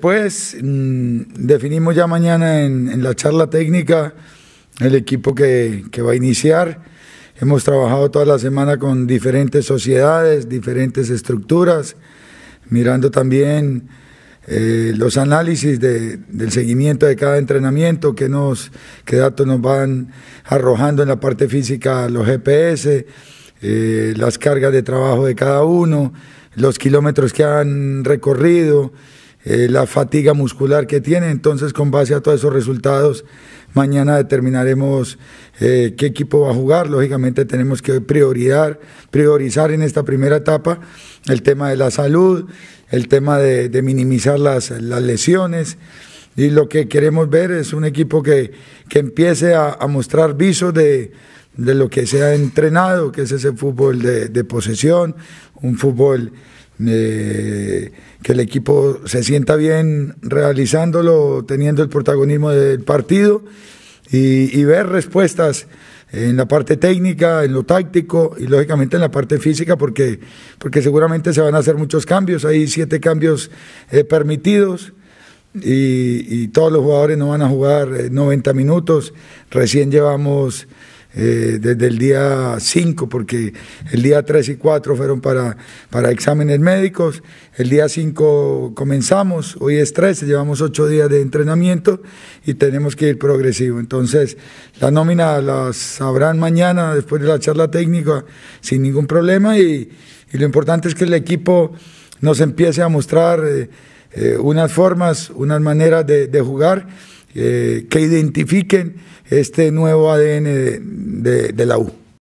Pues mm, definimos ya mañana en, la charla técnica el equipo que, va a iniciar. Hemos trabajado toda la semana con diferentes sociedades, diferentes estructuras, mirando también eh, los análisis del seguimiento de cada entrenamiento, qué, datos nos van arrojando en la parte física los GPS, eh, las cargas de trabajo de cada uno, los kilómetros que han recorrido. Eh, la fatiga muscular que tiene. Entonces, con base a todos esos resultados, mañana determinaremos eh, qué equipo va a jugar. Lógicamente tenemos que priorizar, priorizar en esta primera etapa el tema de la salud, el tema de, minimizar las, lesiones y lo que queremos ver es un equipo que, que empiece a, mostrar viso de, lo que se ha entrenado, que es ese fútbol de, de, posesión, un fútbol eh, que el equipo se sienta bien realizándolo, teniendo el protagonismo del partido y, ver respuestas en la parte técnica, en lo táctico y lógicamente en la parte física, porque, porque seguramente se van a hacer muchos cambios. Hay siete cambios eh, permitidos y, y, todos los jugadores no van a jugar 90 eh, minutos. Recién llevamos eh, desde el día 5, porque el día 3 y 4 fueron para, para exámenes médicos, el día 5 comenzamos, hoy es 13, llevamos 8 días de entrenamiento y tenemos que ir progresivo. Entonces, la nómina la sabrán mañana después de la charla técnica sin ningún problema y, lo importante es que el equipo nos empiece a mostrar eh, eh, unas formas, unas maneras de, de jugar eh, que identifiquen este nuevo ADN de la U.